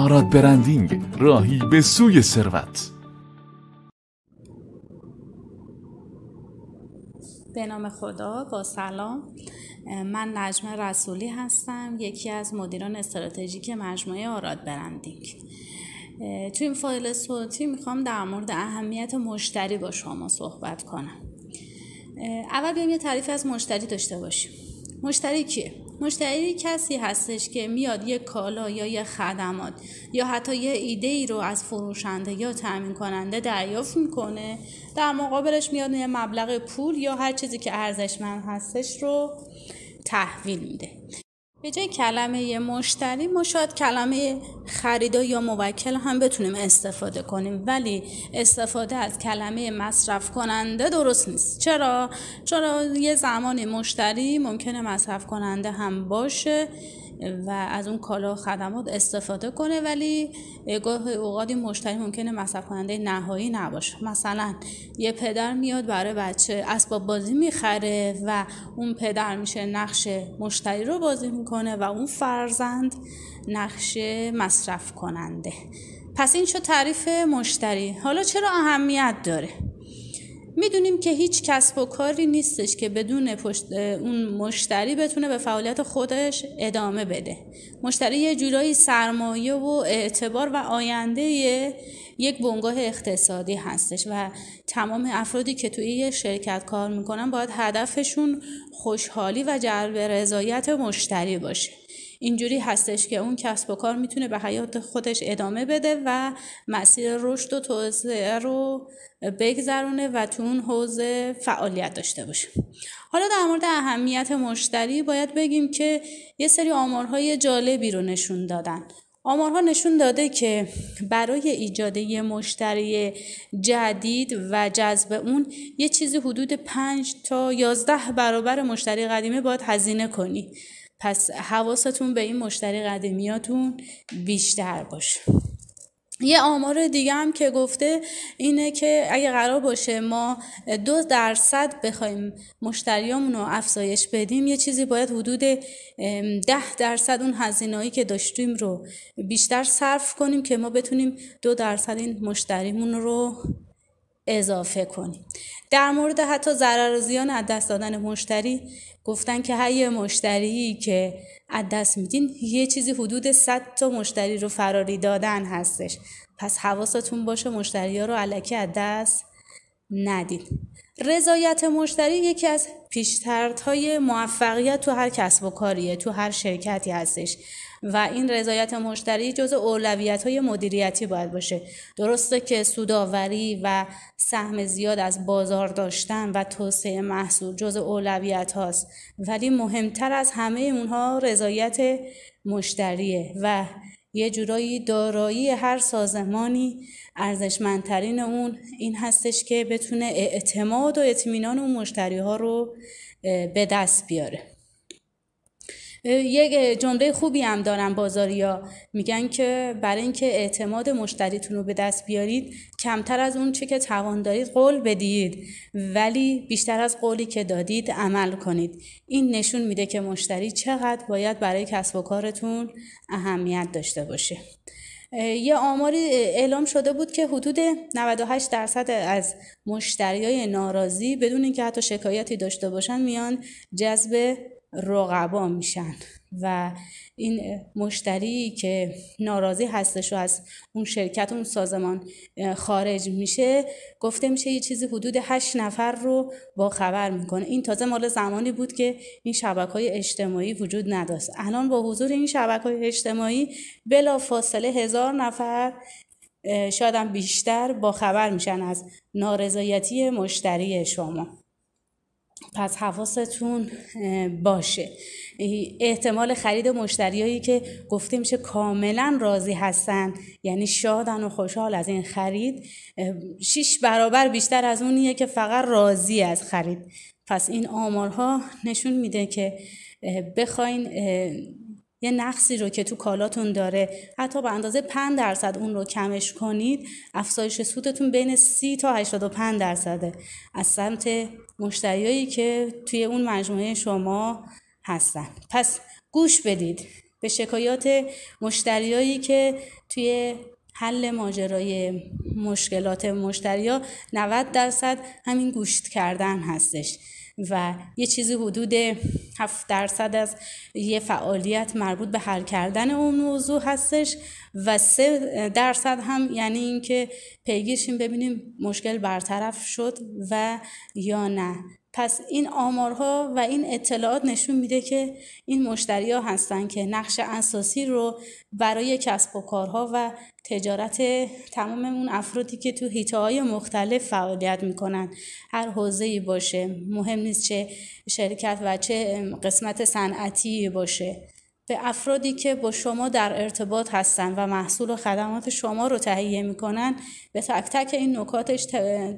آراد برندینگ راهی به سوی ثروت به نام خدا با سلام من نجمه رسولی هستم یکی از مدیران استراتژیک مجموعه آراد برندینگ تو این فایل صوتی میخوام در مورد اهمیت مشتری با شما صحبت کنم اول بیایم یه تعریف از مشتری داشته باشیم مشتری کیه مشتری کسی هستش که میاد یک کالا یا یه خدمات یا حتی یه ایده ای رو از فروشنده یا تامین کننده دریافت میکنه در مقابلش میاد یه مبلغ پول یا هر چیزی که ارزشمند هستش رو تحویل میده به جای کلمه مشتری ما شاید کلمه خریدا یا موکل هم بتونیم استفاده کنیم ولی استفاده از کلمه مصرف کننده درست نیست چرا چرا یه زمان مشتری ممکنه مصرف کننده هم باشه و از اون کالا و خدمات استفاده کنه ولی گاهی اوقات مشتری ممکنه مصرف کننده نهایی نباشه مثلا یه پدر میاد برای بچه اسباب بازی میخره و اون پدر میشه نقش مشتری رو بازی میکنه و اون فرزند نقش مصرف کننده پس این چه تعریف مشتری حالا چرا اهمیت داره میدونیم که هیچ کسب و کاری نیستش که بدون پشت اون مشتری بتونه به فعالیت خودش ادامه بده مشتری یه جورایی سرمایه و اعتبار و آینده یک بنگاه اقتصادی هستش و تمام افرادی که توی یه شرکت کار میکنن باید هدفشون خوشحالی و جلب رضایت مشتری باشه اینجوری هستش که اون کسب و کار میتونه به حیات خودش ادامه بده و مسیر رشد و توسعه رو بگذرونه و تو اون حوزه فعالیت داشته باشه حالا در مورد اهمیت مشتری باید بگیم که یه سری آمارهای جالبی رو نشون دادن آمارها نشون داده که برای ایجاد یه مشتری جدید و جذب اون یه چیزی حدود 5 تا 11 برابر مشتری قدیمه باید هزینه کنی پس حواستون به این مشتری قدمیاتون بیشتر باشه یه آمار دیگه هم که گفته اینه که اگه قرار باشه ما دو درصد بخوایم مشتریامون رو افزایش بدیم یه چیزی باید حدود ده درصد اون هزینهایی که داشتیم رو بیشتر صرف کنیم که ما بتونیم دو درصد این مشتریمون رو اضافه کنید. در مورد حتی ضرر و زیان از دست دادن مشتری گفتن که هر یه مشتری که از دست میدین یه چیزی حدود 100 تا مشتری رو فراری دادن هستش پس حواستون باشه مشتری ها رو علکی از دست ندید رضایت مشتری یکی از های موفقیت تو هر کسب و کاریه تو هر شرکتی هستش و این رضایت مشتری جز اولویت های مدیریتی باید باشه درسته که سوداوری و سهم زیاد از بازار داشتن و توسعه محصول جز اولویت هاست ولی مهمتر از همه اونها رضایت مشتریه و یه جورایی دارایی هر سازمانی ارزشمندترین اون این هستش که بتونه اعتماد و اطمینان اون مشتری ها رو به دست بیاره یک جمله خوبی هم دارن بازاریا میگن که برای اینکه اعتماد مشتریتون رو به دست بیارید کمتر از اون چه که توان دارید قول بدید ولی بیشتر از قولی که دادید عمل کنید این نشون میده که مشتری چقدر باید برای کسب و کارتون اهمیت داشته باشه یه آماری اعلام شده بود که حدود 98 درصد از مشتریای ناراضی بدون اینکه حتی شکایتی داشته باشن میان جذب رقبا میشن و این مشتری که ناراضی هستش و از اون شرکت اون سازمان خارج میشه گفته میشه یه چیزی حدود هشت نفر رو با خبر میکنه این تازه مال زمانی بود که این شبکه های اجتماعی وجود نداشت الان با حضور این شبکه های اجتماعی بلا فاصله هزار نفر شاید بیشتر با خبر میشن از نارضایتی مشتری شما پس حواستون باشه احتمال خرید مشتریایی که گفتیم میشه کاملا راضی هستن یعنی شادن و خوشحال از این خرید شش برابر بیشتر از اونیه که فقط راضی از خرید پس این آمارها نشون میده که بخواین یه نقصی رو که تو کالاتون داره حتی به اندازه 5 درصد اون رو کمش کنید افزایش سودتون بین 30 تا 85 درصده از سمت مشتریایی که توی اون مجموعه شما هستن پس گوش بدید به شکایات مشتریایی که توی حل ماجرای مشکلات مشتریا 90 درصد همین گوشت کردن هستش و یه چیزی حدود 7 درصد از یه فعالیت مربوط به حل کردن اون موضوع هستش و 3 درصد هم یعنی اینکه پیگیرشیم ببینیم مشکل برطرف شد و یا نه پس این آمارها و این اطلاعات نشون میده که این مشتری ها هستن که نقش اساسی رو برای کسب و کارها و تجارت تمام اون افرادی که تو هیته های مختلف فعالیت میکنن هر حوزه ای باشه مهم نیست چه شرکت و چه قسمت صنعتی باشه به افرادی که با شما در ارتباط هستند و محصول و خدمات شما رو تهیه میکنن به تک تک این نکاتش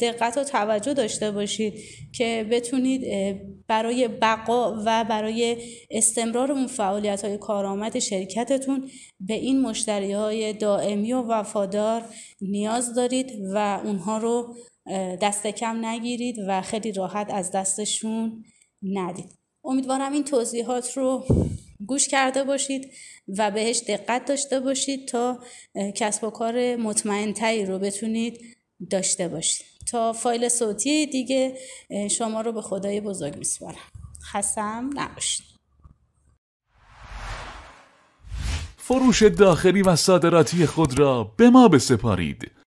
دقت و توجه داشته باشید که بتونید برای بقا و برای استمرار اون فعالیت های کارآمد شرکتتون به این مشتری های دائمی و وفادار نیاز دارید و اونها رو دست کم نگیرید و خیلی راحت از دستشون ندید امیدوارم این توضیحات رو گوش کرده باشید و بهش دقت داشته باشید تا کسب و کار مطمئن تایی رو بتونید داشته باشید تا فایل صوتی دیگه شما رو به خدای بزرگ میسپارم خسم نباشید فروش داخلی و صادراتی خود را به ما بسپارید